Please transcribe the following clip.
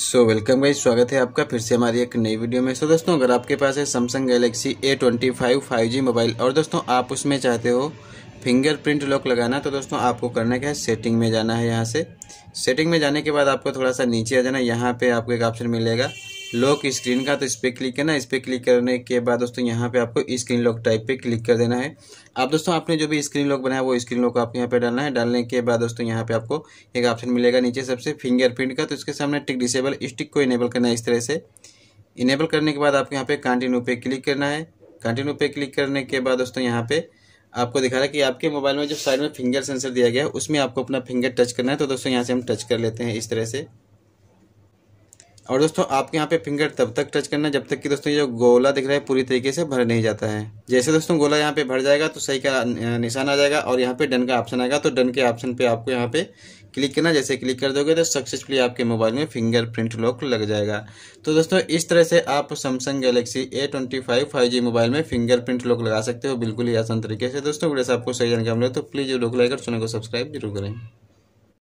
so welcome guys स्वागत है आपका फिर से हमारी एक नई वीडियो में सो so, दोस्तों अगर आपके पास है Samsung Galaxy A twenty five five G mobile और दोस्तों आप उसमें चाहते हो फिंगरप्रिंट लॉक लगाना तो दोस्तों आपको करना क्या है सेटिंग में जाना है यहाँ से सेटिंग में जाने के बाद आपको थोड़ा सा नीचे आ जाना यहाँ पे आपको एक ऑप्शन मिलेगा लॉक स्क्रीन का तो इस पर क्लिक करना है इस पर क्लिक करने के बाद दोस्तों यहाँ पे आपको स्क्रीन लॉक टाइप पे क्लिक कर देना है आप दोस्तों आपने जो भी स्क्रीन लॉक बनाया वो स्क्रीन लॉक आपको यहाँ पे डालना है डालने के बाद दोस्तों यहाँ पे आपको एक ऑप्शन मिलेगा नीचे सबसे फिंगरप्रिंट का तो इसके सामने टिक डिसेबल स्टिक को इनेबल करना है इस तरह से इनेबल करने के बाद आपको यहाँ पे कंटिन्यू पे क्लिक करना है कंटिन्यू पे क्लिक करने के बाद दोस्तों यहाँ पे आपको दिखा रहा है कि आपके मोबाइल में जो साइड में फिंगर सेंसर दिया गया है उसमें आपको अपना फिंगर टच करना है तो दोस्तों यहाँ से हम टच कर लेते हैं इस तरह से और दोस्तों आपके यहाँ पे फिंगर तब तक टच करना जब तक कि दोस्तों ये जो गोला दिख रहा है पूरी तरीके से भर नहीं जाता है जैसे दोस्तों गोला यहाँ पे भर जाएगा तो सही का निशान आ जाएगा और यहाँ पे डन का ऑप्शन आएगा तो डन के ऑप्शन पे आपको यहाँ पे क्लिक करना जैसे क्लिक कर दोगे तो सक्सेसफुली आपके मोबाइल में फिंगरप्रिंट लॉक लग जाएगा तो दोस्तों इस तरह से आप Samsung Galaxy A twenty five five G mobile में फिंगरप्रिंट लॉक लगा सकते हो बिल्कुल ही आसान तरीके से दोस्तों वीडियो से आपको सही जानकारी मिले तो प्लीज़ वीडियो लाइक और चैनल को सब्सक्राइब जरूर करें